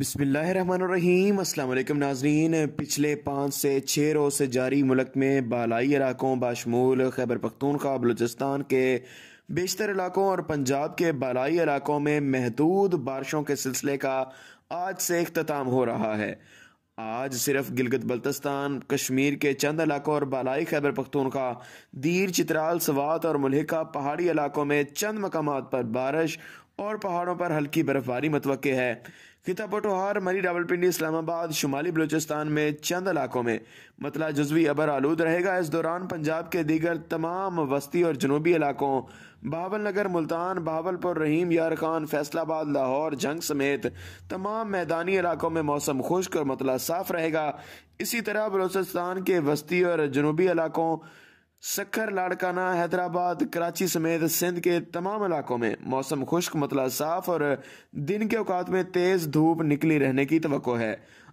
बिसमीम अल्लाम नाजरीन पिछले पाँच से छः रोज़ से जारी मुल्क में बालाई इलाकों बाशमूल खैबर पखतूनखा बलूचिस्तान के बेशतर इलाकों और पंजाब के बालाई इलाकों में महदूद बारिशों के सिलसिले का आज से अख्ताम हो रहा है आज सिर्फ गिलगित बल्तिस्तान कश्मीर के चंद इलाकों और बालाई खैबर पखतूनखा दीर चित्राल सवात और मुल्हिका पहाड़ी इलाकों में चंद मकाम पर बारिश और पहाड़ों पर हल्की बर्फबारी मतवक़ है खिता पटोहार मरी रावलपिंडी इस्लामाबाद शुमाली बलूचिस्तान में चंद इलाकों में मतला जजवी अबर आलूद रहेगा इस दौरान पंजाब के दीगर तमाम वस्ती और जनूबी इलाकों बहावल नगर मुल्तान बहावलपुर रहीम यार खान फैसलाबाद लाहौर जंग समेत तमाम मैदानी इलाकों में मौसम खुश्क और मतला साफ रहेगा इसी तरह बलोचिस्तान के वस्ती और जनूबी इलाकों सखर लाड़काना हैदराबाद कराची समेत सिंध के तमाम इलाकों में मौसम खुश्क मतला साफ और दिन के औकात में तेज़ धूप निकली रहने की तो है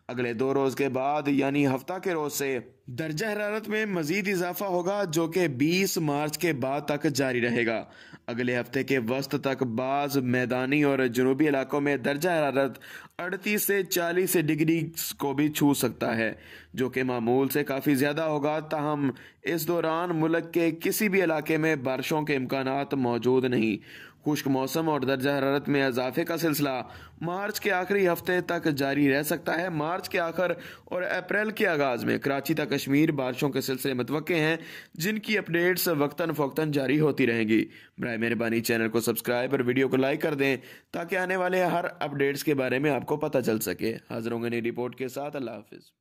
अगले दो रोज़ के बाद यानी हफ्ता के रोज़ से दर्जा हरारत में मजीद इजाफा होगा जो कि 20 मार्च के बाद तक जारी रहेगा अगले हफ्ते के वस्त तक बाज मैदानी और जनूबी इलाकों में दर्जा हरारत 38 से 40 डिग्री को भी छू सकता है जो कि मामूल से काफ़ी ज़्यादा होगा ताहम इस दौरान मुल्क के किसी भी इलाके में बारिशों के इम्कान मौजूद नहीं खुश्क मौसम और दर्जा हरारत में इजाफे का सिलसिला मार्च के आखिरी हफ्ते तक जारी रह सकता है मार्च के आखिर और अप्रैल के आगाज़ में कराची तक कश्मीर बारिशों के सिलसिले मतवके हैं जिनकी अपडेट्स वक्ता फ़ौक्ता जारी होती रहेंगी बर मेहरबानी चैनल को सब्सक्राइब और वीडियो को लाइक कर दें ताकि आने वाले हर अपडेट्स के बारे में आपको पता चल सके हाजिर होंगे नई रिपोर्ट के साथ अल्लाह हाफिज़